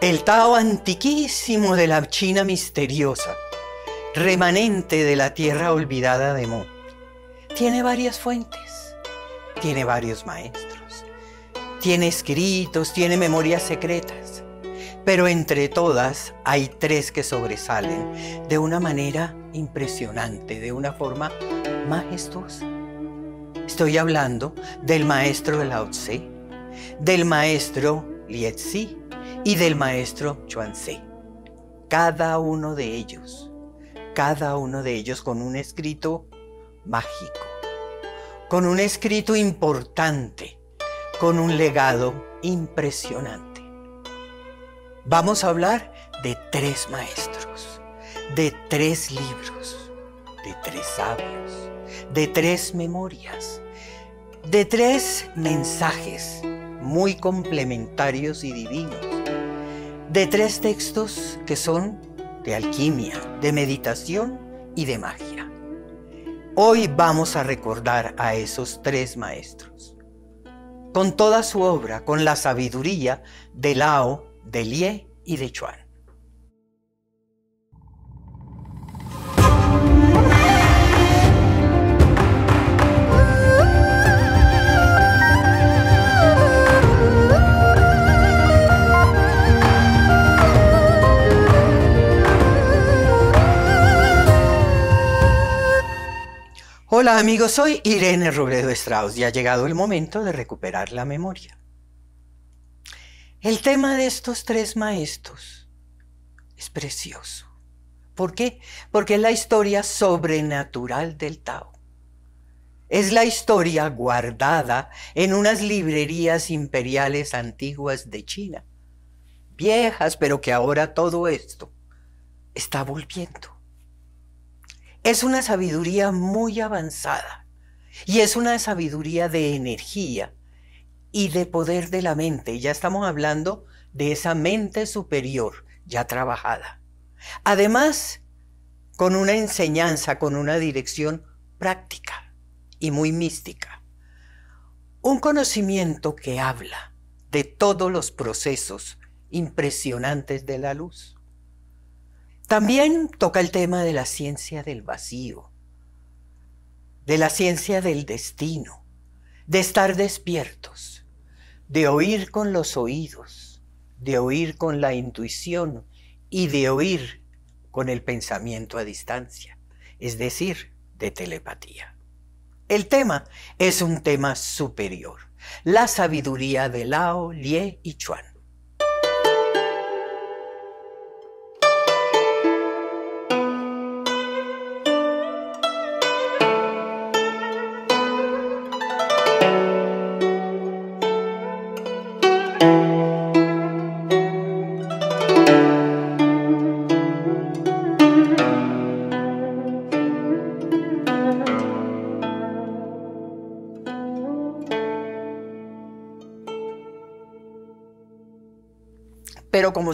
El Tao antiquísimo de la China misteriosa, remanente de la tierra olvidada de Mo, tiene varias fuentes, tiene varios maestros, tiene escritos, tiene memorias secretas, pero entre todas hay tres que sobresalen de una manera impresionante, de una forma majestuosa. Estoy hablando del maestro Lao Tse, del maestro Lietzi y del maestro Chuanse. Cada uno de ellos, cada uno de ellos con un escrito mágico, con un escrito importante, con un legado impresionante. Vamos a hablar de tres maestros, de tres libros, de tres sabios, de tres memorias, de tres mensajes muy complementarios y divinos de tres textos que son de alquimia, de meditación y de magia. Hoy vamos a recordar a esos tres maestros. Con toda su obra, con la sabiduría de Lao, de Lie y de Chuan. Hola amigos, soy Irene Robledo Strauss y ha llegado el momento de recuperar la memoria. El tema de estos tres maestros es precioso. ¿Por qué? Porque es la historia sobrenatural del Tao. Es la historia guardada en unas librerías imperiales antiguas de China, viejas, pero que ahora todo esto está volviendo. Es una sabiduría muy avanzada y es una sabiduría de energía y de poder de la mente. Ya estamos hablando de esa mente superior ya trabajada. Además, con una enseñanza, con una dirección práctica y muy mística. Un conocimiento que habla de todos los procesos impresionantes de la luz. También toca el tema de la ciencia del vacío, de la ciencia del destino, de estar despiertos, de oír con los oídos, de oír con la intuición y de oír con el pensamiento a distancia, es decir, de telepatía. El tema es un tema superior, la sabiduría de Lao, Lie y Chuan.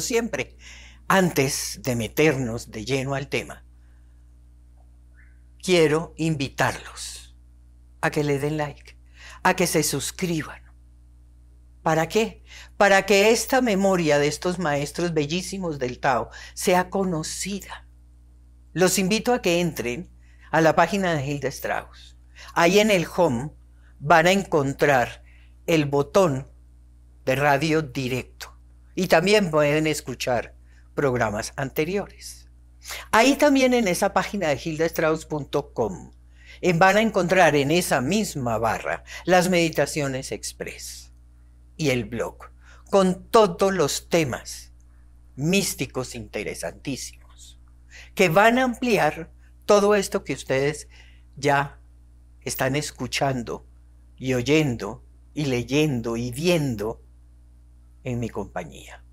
siempre, antes de meternos de lleno al tema, quiero invitarlos a que le den like, a que se suscriban. ¿Para qué? Para que esta memoria de estos maestros bellísimos del Tao sea conocida. Los invito a que entren a la página de Gilda Strauss. Ahí en el home van a encontrar el botón de radio directo. Y también pueden escuchar programas anteriores. Ahí también en esa página de hildastrauss.com, van a encontrar en esa misma barra las meditaciones express y el blog con todos los temas místicos interesantísimos que van a ampliar todo esto que ustedes ya están escuchando y oyendo y leyendo y viendo en mi compañía.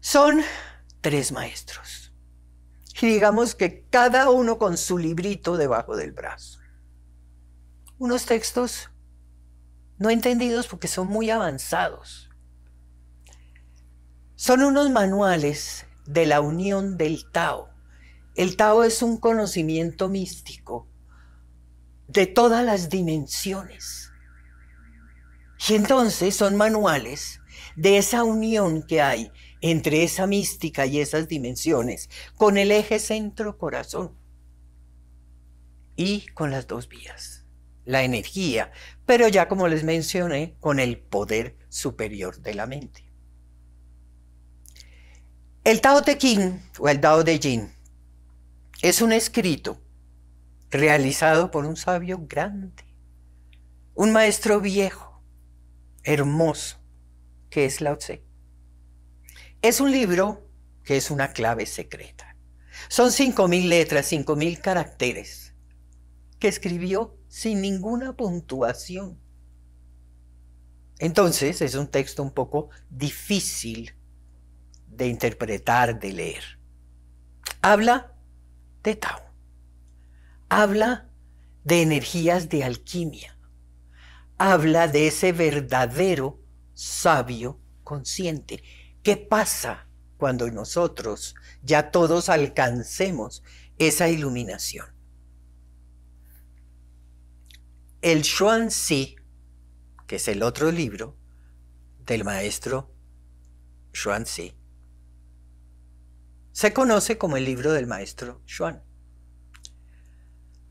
Son tres maestros. Y digamos que cada uno con su librito debajo del brazo. Unos textos no entendidos porque son muy avanzados. Son unos manuales de la unión del Tao. El Tao es un conocimiento místico de todas las dimensiones y entonces son manuales de esa unión que hay entre esa mística y esas dimensiones, con el eje centro-corazón y con las dos vías, la energía, pero ya como les mencioné, con el poder superior de la mente. El Tao Te o el Tao de Jin es un escrito realizado por un sabio grande, un maestro viejo hermoso que es Lao Tse. Es un libro que es una clave secreta. Son 5.000 letras, 5.000 caracteres que escribió sin ninguna puntuación. Entonces es un texto un poco difícil de interpretar, de leer. Habla de Tao. Habla de energías de alquimia habla de ese verdadero sabio consciente. ¿Qué pasa cuando nosotros ya todos alcancemos esa iluminación? El si que es el otro libro del maestro Xuanzi, se conoce como el libro del maestro Xuan.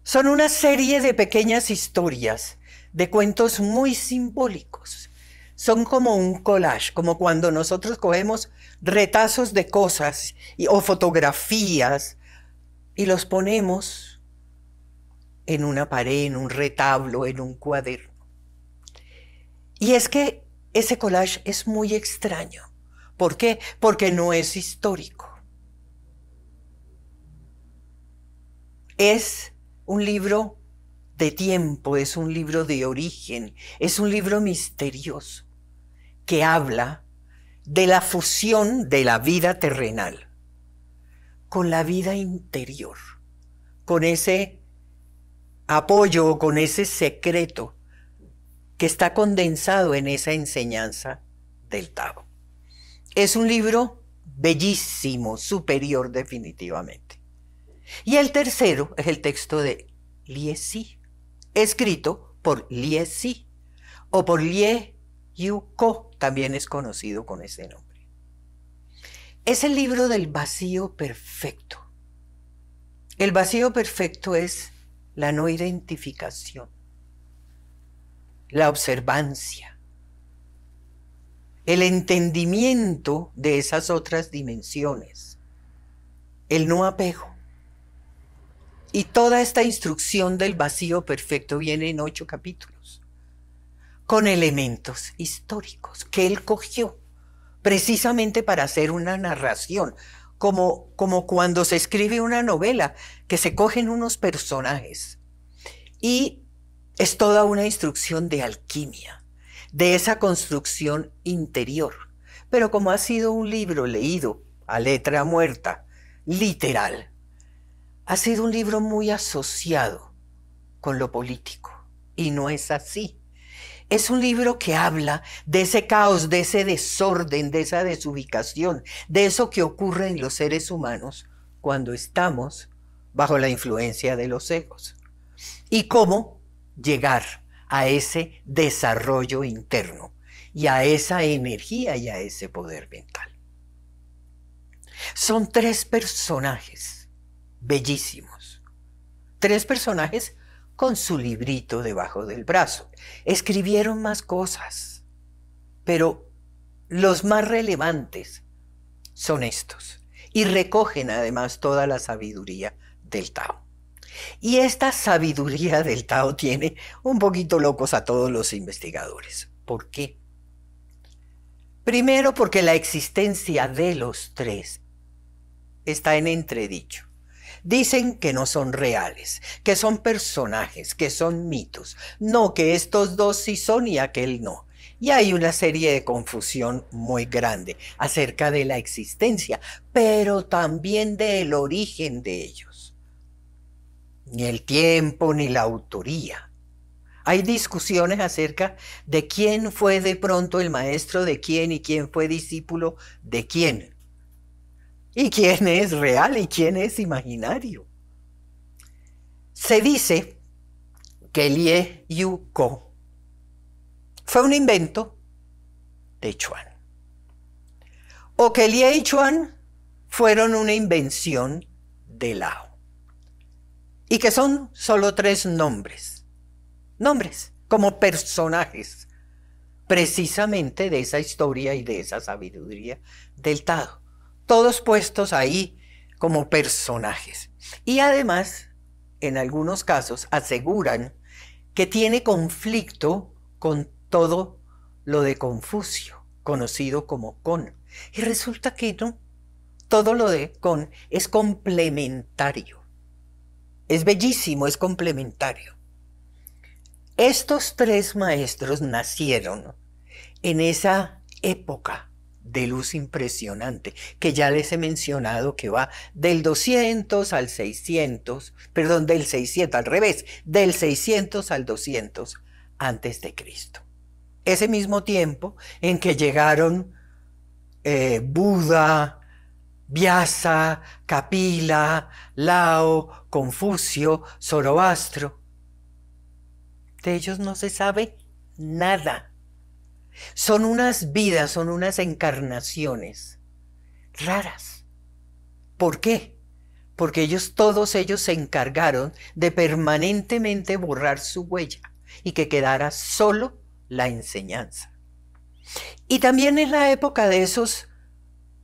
Son una serie de pequeñas historias de cuentos muy simbólicos. Son como un collage, como cuando nosotros cogemos retazos de cosas o fotografías y los ponemos en una pared, en un retablo, en un cuaderno. Y es que ese collage es muy extraño. ¿Por qué? Porque no es histórico. Es un libro de tiempo, es un libro de origen, es un libro misterioso que habla de la fusión de la vida terrenal con la vida interior, con ese apoyo, con ese secreto que está condensado en esa enseñanza del Tao. Es un libro bellísimo, superior definitivamente. Y el tercero es el texto de Liesi, escrito por Lie Si o por Lie Yuko, también es conocido con ese nombre. Es el libro del vacío perfecto. El vacío perfecto es la no identificación, la observancia, el entendimiento de esas otras dimensiones, el no apego. Y toda esta instrucción del vacío perfecto viene en ocho capítulos, con elementos históricos que él cogió precisamente para hacer una narración, como, como cuando se escribe una novela, que se cogen unos personajes. Y es toda una instrucción de alquimia, de esa construcción interior. Pero como ha sido un libro leído a letra muerta, literal, ha sido un libro muy asociado con lo político y no es así. Es un libro que habla de ese caos, de ese desorden, de esa desubicación, de eso que ocurre en los seres humanos cuando estamos bajo la influencia de los egos y cómo llegar a ese desarrollo interno y a esa energía y a ese poder mental. Son tres personajes bellísimos. Tres personajes con su librito debajo del brazo. Escribieron más cosas, pero los más relevantes son estos. Y recogen además toda la sabiduría del Tao. Y esta sabiduría del Tao tiene un poquito locos a todos los investigadores. ¿Por qué? Primero porque la existencia de los tres está en entredicho. Dicen que no son reales, que son personajes, que son mitos. No, que estos dos sí son y aquel no. Y hay una serie de confusión muy grande acerca de la existencia, pero también del origen de ellos. Ni el tiempo ni la autoría. Hay discusiones acerca de quién fue de pronto el maestro de quién y quién fue discípulo de quién y quién es real y quién es imaginario. Se dice que Lie Yu Ko fue un invento de Chuan. O que Lie y Chuan fueron una invención de Lao. Y que son solo tres nombres. Nombres como personajes precisamente de esa historia y de esa sabiduría del Tao todos puestos ahí como personajes. Y además, en algunos casos, aseguran que tiene conflicto con todo lo de Confucio, conocido como Con. Y resulta que todo lo de Con es complementario. Es bellísimo, es complementario. Estos tres maestros nacieron en esa época de luz impresionante, que ya les he mencionado que va del 200 al 600, perdón, del 600 al revés, del 600 al 200 antes de Cristo. Ese mismo tiempo en que llegaron eh, Buda, Vyasa, Capila, Lao, Confucio, Zoroastro, de ellos no se sabe nada. Son unas vidas, son unas encarnaciones raras. ¿Por qué? Porque ellos, todos ellos se encargaron de permanentemente borrar su huella y que quedara solo la enseñanza. Y también en la época de esos,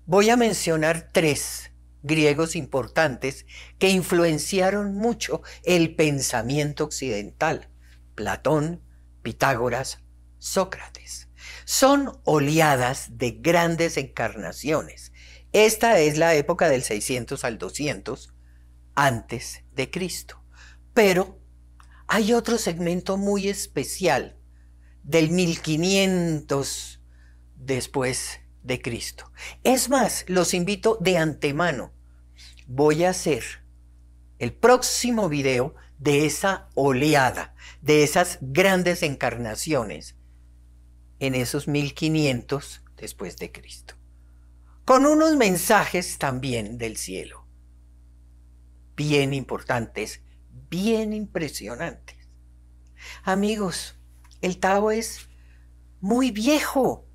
voy a mencionar tres griegos importantes que influenciaron mucho el pensamiento occidental, Platón, Pitágoras, Sócrates. Son oleadas de grandes encarnaciones. Esta es la época del 600 al 200 antes de Cristo. Pero hay otro segmento muy especial del 1500 después de Cristo. Es más, los invito de antemano. Voy a hacer el próximo video de esa oleada, de esas grandes encarnaciones en esos 1500 después de Cristo, con unos mensajes también del cielo, bien importantes, bien impresionantes. Amigos, el Tao es muy viejo.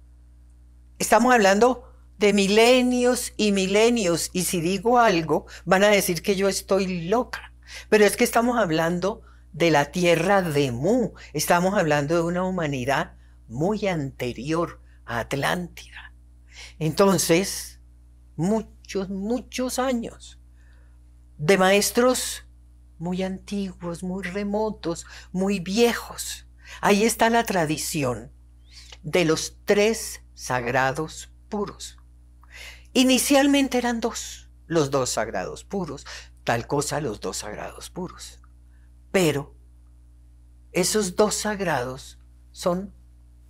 Estamos hablando de milenios y milenios, y si digo algo, van a decir que yo estoy loca. Pero es que estamos hablando de la tierra de Mu, estamos hablando de una humanidad muy anterior a Atlántida. Entonces, muchos, muchos años de maestros muy antiguos, muy remotos, muy viejos. Ahí está la tradición de los tres sagrados puros. Inicialmente eran dos, los dos sagrados puros, tal cosa los dos sagrados puros. Pero esos dos sagrados son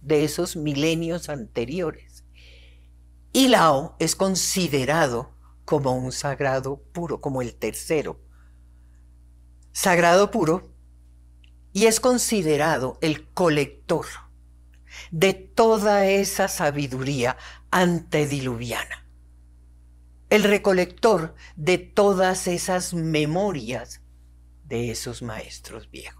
de esos milenios anteriores. Y Lao es considerado como un sagrado puro, como el tercero. Sagrado puro y es considerado el colector de toda esa sabiduría antediluviana, el recolector de todas esas memorias de esos maestros viejos.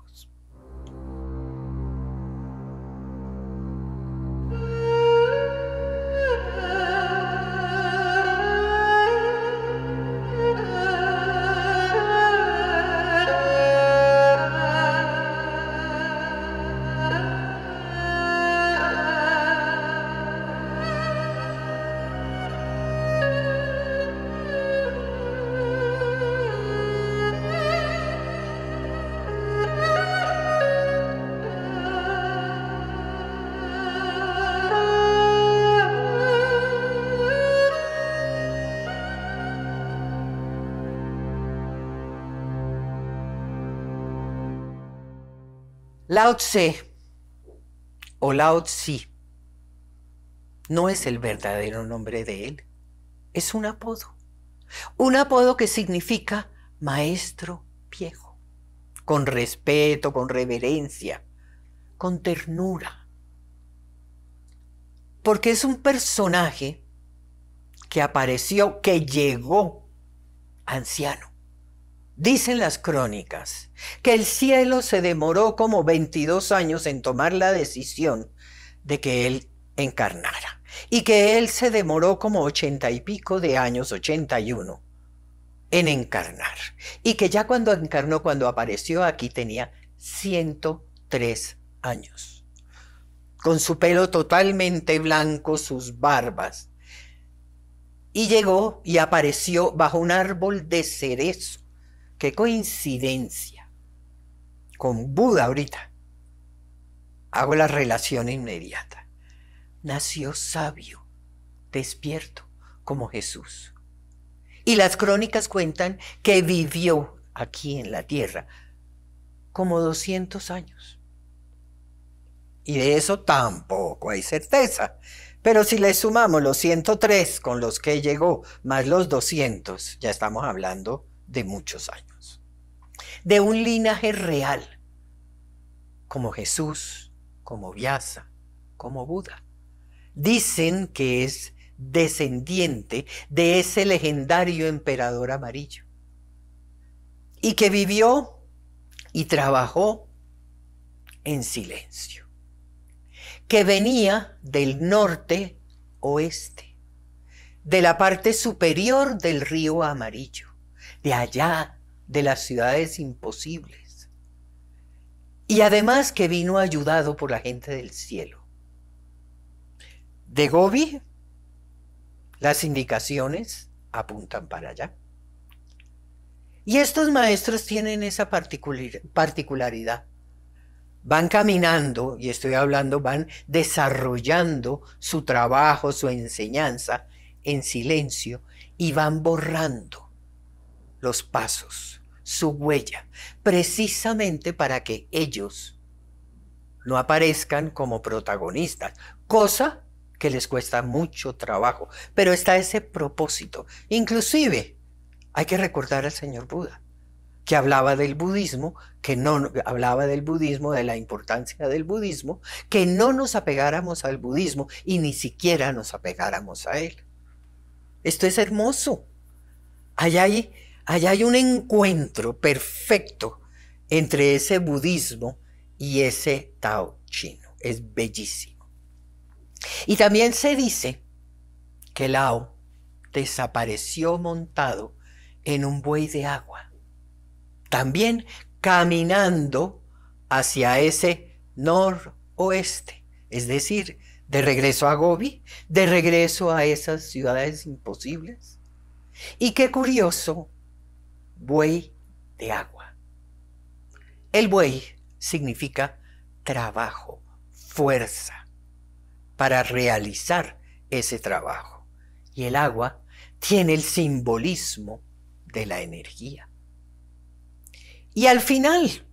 Lao Tse o Lao Tse no es el verdadero nombre de él, es un apodo. Un apodo que significa maestro viejo, con respeto, con reverencia, con ternura. Porque es un personaje que apareció, que llegó anciano, Dicen las crónicas que el cielo se demoró como 22 años en tomar la decisión de que él encarnara y que él se demoró como 80 y pico de años, 81, en encarnar y que ya cuando encarnó, cuando apareció aquí tenía 103 años, con su pelo totalmente blanco, sus barbas, y llegó y apareció bajo un árbol de cerezo Qué coincidencia. Con Buda ahorita. Hago la relación inmediata. Nació sabio, despierto, como Jesús. Y las crónicas cuentan que vivió aquí en la tierra como 200 años. Y de eso tampoco hay certeza. Pero si le sumamos los 103 con los que llegó, más los 200, ya estamos hablando de muchos años, de un linaje real, como Jesús, como Vyasa, como Buda. Dicen que es descendiente de ese legendario emperador amarillo y que vivió y trabajó en silencio, que venía del norte oeste, de la parte superior del río amarillo de allá, de las ciudades imposibles. Y además que vino ayudado por la gente del cielo. De Gobi, las indicaciones apuntan para allá. Y estos maestros tienen esa particularidad. Van caminando, y estoy hablando, van desarrollando su trabajo, su enseñanza en silencio y van borrando los pasos, su huella, precisamente para que ellos no aparezcan como protagonistas, cosa que les cuesta mucho trabajo, pero está ese propósito. Inclusive, hay que recordar al señor Buda, que hablaba del budismo, que no hablaba del budismo, de la importancia del budismo, que no nos apegáramos al budismo y ni siquiera nos apegáramos a él. Esto es hermoso. Allá hay Allá hay un encuentro perfecto entre ese budismo y ese Tao chino. Es bellísimo. Y también se dice que Lao desapareció montado en un buey de agua. También caminando hacia ese noroeste, es decir, de regreso a Gobi, de regreso a esas ciudades imposibles. Y qué curioso buey de agua. El buey significa trabajo, fuerza para realizar ese trabajo. Y el agua tiene el simbolismo de la energía. Y al final,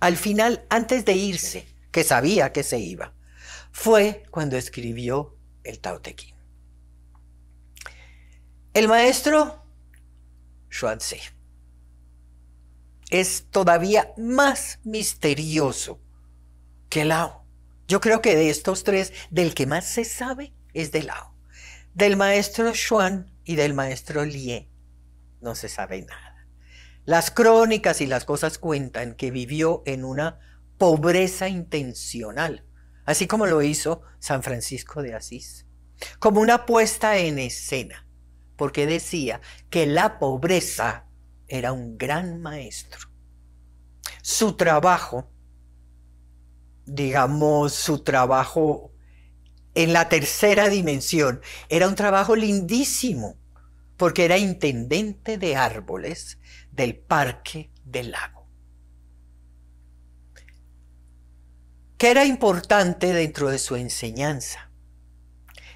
al final, antes de irse, que sabía que se iba, fue cuando escribió el Tao El maestro es todavía más misterioso que Lao. Yo creo que de estos tres, del que más se sabe es de Lao. Del maestro Xuan y del maestro Lie no se sabe nada. Las crónicas y las cosas cuentan que vivió en una pobreza intencional, así como lo hizo San Francisco de Asís, como una puesta en escena porque decía que la pobreza era un gran maestro. Su trabajo, digamos, su trabajo en la tercera dimensión, era un trabajo lindísimo, porque era intendente de árboles del Parque del Lago. ¿Qué era importante dentro de su enseñanza?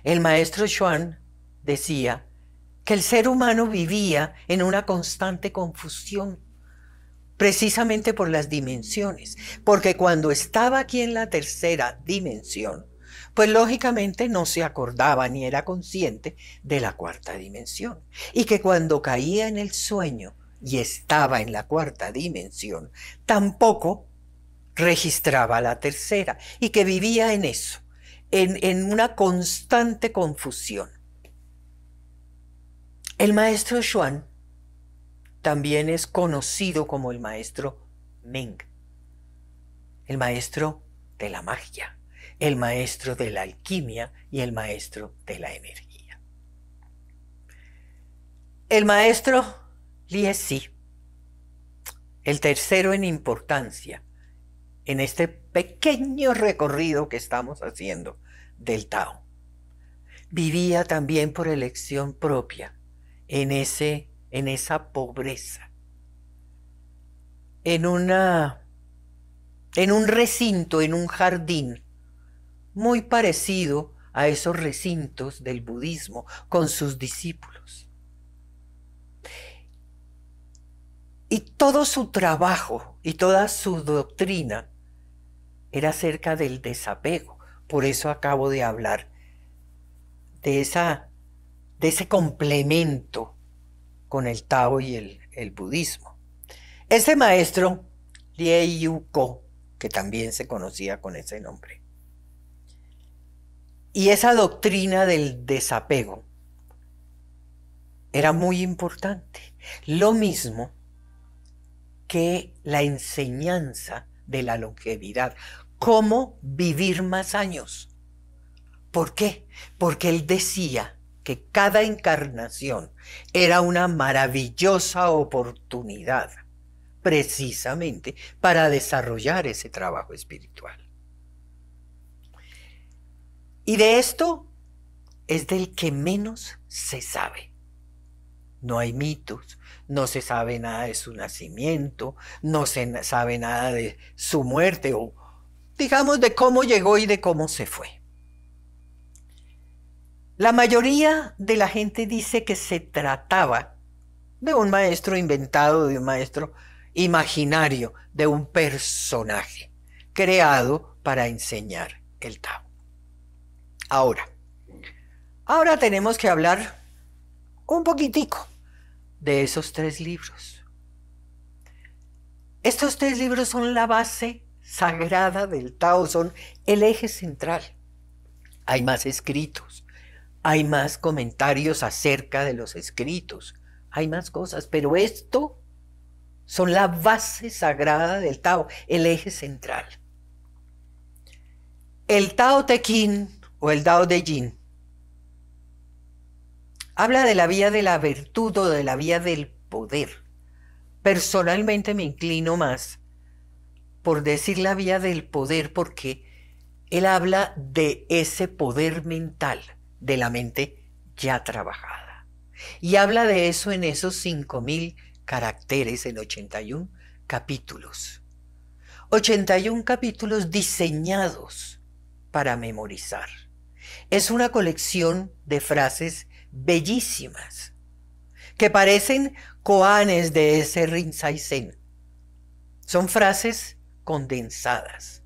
El maestro Schwann decía que el ser humano vivía en una constante confusión, precisamente por las dimensiones, porque cuando estaba aquí en la tercera dimensión, pues lógicamente no se acordaba ni era consciente de la cuarta dimensión, y que cuando caía en el sueño y estaba en la cuarta dimensión, tampoco registraba la tercera, y que vivía en eso, en, en una constante confusión. El maestro Xuan también es conocido como el maestro Ming, el maestro de la magia, el maestro de la alquimia y el maestro de la energía. El maestro Si, el tercero en importancia en este pequeño recorrido que estamos haciendo del Tao, vivía también por elección propia en, ese, en esa pobreza, en, una, en un recinto, en un jardín, muy parecido a esos recintos del budismo con sus discípulos. Y todo su trabajo y toda su doctrina era acerca del desapego. Por eso acabo de hablar de esa de ese complemento con el Tao y el, budismo. Ese maestro, Lie Yuko, que también se conocía con ese nombre, y esa doctrina del desapego era muy importante. Lo mismo que la enseñanza de la longevidad, cómo vivir más años. ¿Por qué? Porque él decía, que cada encarnación era una maravillosa oportunidad precisamente para desarrollar ese trabajo espiritual. Y de esto es del que menos se sabe. No hay mitos, no se sabe nada de su nacimiento, no se sabe nada de su muerte o digamos de cómo llegó y de cómo se fue. La mayoría de la gente dice que se trataba de un maestro inventado, de un maestro imaginario, de un personaje creado para enseñar el Tao. Ahora, ahora tenemos que hablar un poquitico de esos tres libros. Estos tres libros son la base sagrada del Tao, son el eje central. Hay más escritos, hay más comentarios acerca de los escritos, hay más cosas, pero esto son la base sagrada del Tao, el eje central. El Tao Te Ching o el Tao De Jin habla de la vía de la virtud o de la vía del poder. Personalmente me inclino más por decir la vía del poder porque él habla de ese poder mental de la mente ya trabajada. Y habla de eso en esos 5.000 caracteres en 81 capítulos. 81 capítulos diseñados para memorizar. Es una colección de frases bellísimas que parecen coanes de ese Rinzai Zen. Son frases condensadas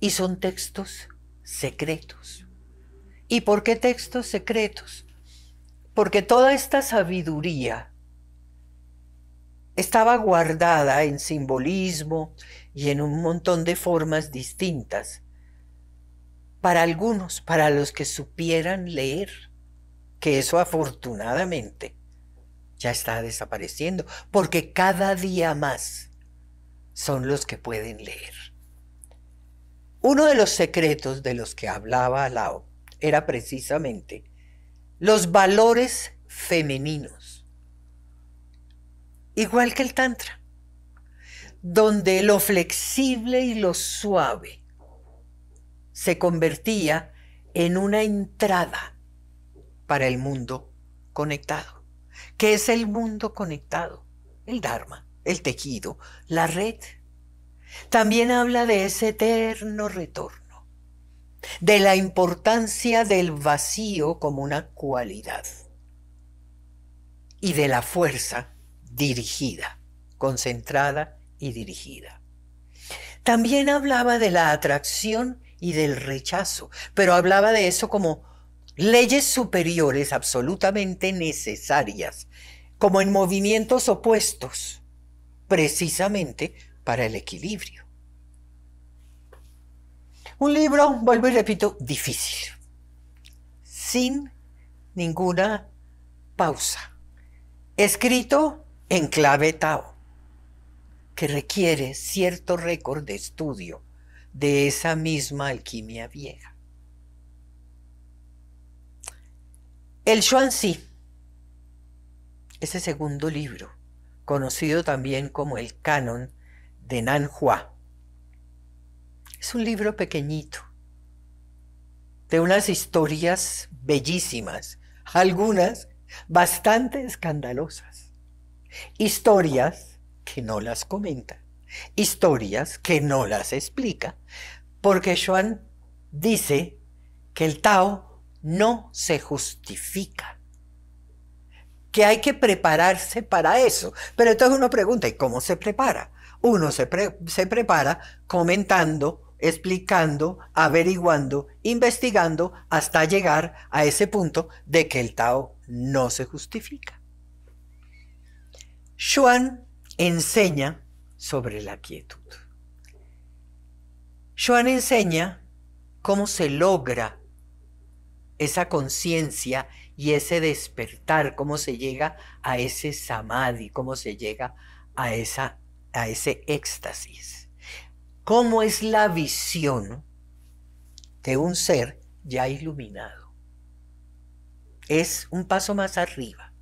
y son textos secretos. ¿Y por qué textos secretos? Porque toda esta sabiduría estaba guardada en simbolismo y en un montón de formas distintas para algunos, para los que supieran leer, que eso afortunadamente ya está desapareciendo, porque cada día más son los que pueden leer. Uno de los secretos de los que hablaba Lao era precisamente los valores femeninos, igual que el Tantra, donde lo flexible y lo suave se convertía en una entrada para el mundo conectado. ¿Qué es el mundo conectado? El Dharma, el tejido, la red. También habla de ese eterno retorno de la importancia del vacío como una cualidad y de la fuerza dirigida, concentrada y dirigida. También hablaba de la atracción y del rechazo, pero hablaba de eso como leyes superiores absolutamente necesarias, como en movimientos opuestos, precisamente para el equilibrio. Un libro, vuelvo y repito, difícil, sin ninguna pausa, escrito en clave Tao, que requiere cierto récord de estudio de esa misma alquimia vieja. El Xuanzi, ese segundo libro, conocido también como el Canon de Hua. Es un libro pequeñito, de unas historias bellísimas, algunas bastante escandalosas. Historias que no las comenta, historias que no las explica, porque Joan dice que el Tao no se justifica, que hay que prepararse para eso. Pero entonces uno pregunta, ¿y cómo se prepara? Uno se, se prepara comentando explicando, averiguando, investigando hasta llegar a ese punto de que el Tao no se justifica. Xuan enseña sobre la quietud. Xuan enseña cómo se logra esa conciencia y ese despertar, cómo se llega a ese samadhi, cómo se llega a, esa, a ese éxtasis cómo es la visión de un ser ya iluminado. Es un paso más arriba.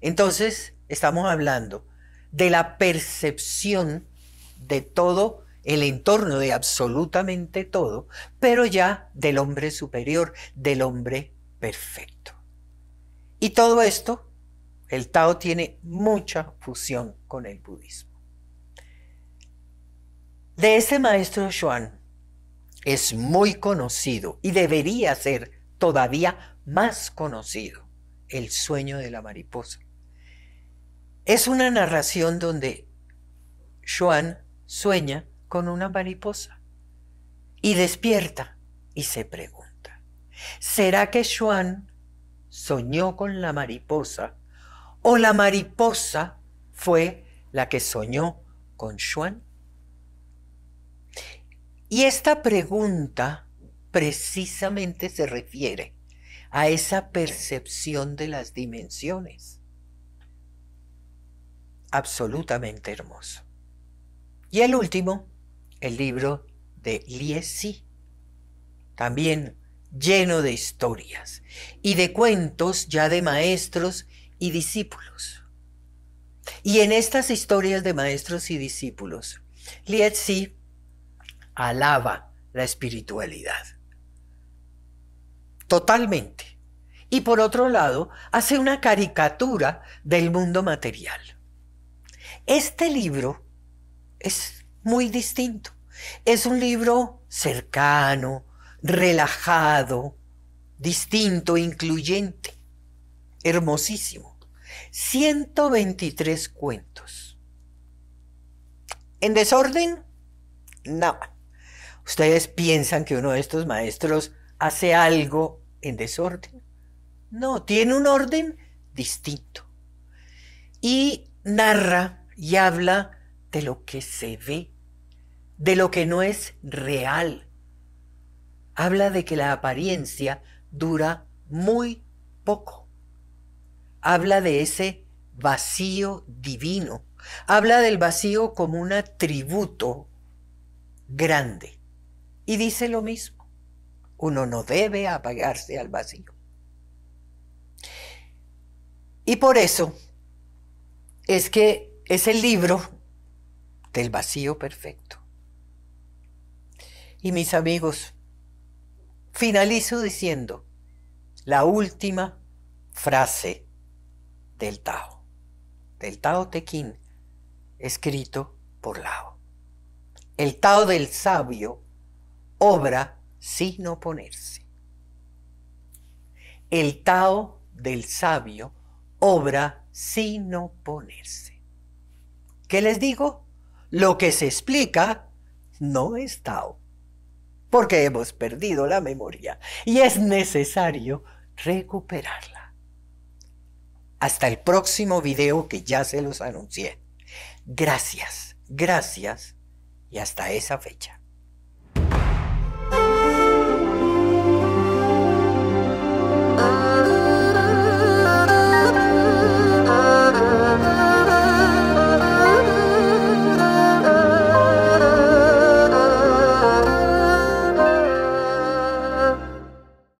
Entonces, estamos hablando de la percepción de todo el entorno, de absolutamente todo, pero ya del hombre superior, del hombre perfecto. Y todo esto, el Tao tiene mucha fusión con el budismo de ese maestro Juan es muy conocido y debería ser todavía más conocido, el sueño de la mariposa. Es una narración donde Juan sueña con una mariposa y despierta y se pregunta, ¿será que Juan soñó con la mariposa o la mariposa fue la que soñó con Juan? Y esta pregunta precisamente se refiere a esa percepción de las dimensiones. Absolutamente hermoso. Y el último, el libro de Lietzi, también lleno de historias y de cuentos ya de maestros y discípulos. Y en estas historias de maestros y discípulos, Lietzi alaba la espiritualidad. Totalmente. Y por otro lado, hace una caricatura del mundo material. Este libro es muy distinto. Es un libro cercano, relajado, distinto, incluyente, hermosísimo. 123 cuentos. En desorden, nada. ¿Ustedes piensan que uno de estos maestros hace algo en desorden? No, tiene un orden distinto. Y narra y habla de lo que se ve, de lo que no es real. Habla de que la apariencia dura muy poco. Habla de ese vacío divino. Habla del vacío como un atributo grande. Y dice lo mismo, uno no debe apagarse al vacío. Y por eso es que es el libro del vacío perfecto. Y mis amigos, finalizo diciendo la última frase del Tao, del Tao Te escrito por Lao. El Tao del sabio obra sin oponerse. El Tao del sabio obra sin oponerse. ¿Qué les digo? Lo que se explica no es Tao, porque hemos perdido la memoria y es necesario recuperarla. Hasta el próximo video que ya se los anuncié. Gracias, gracias y hasta esa fecha.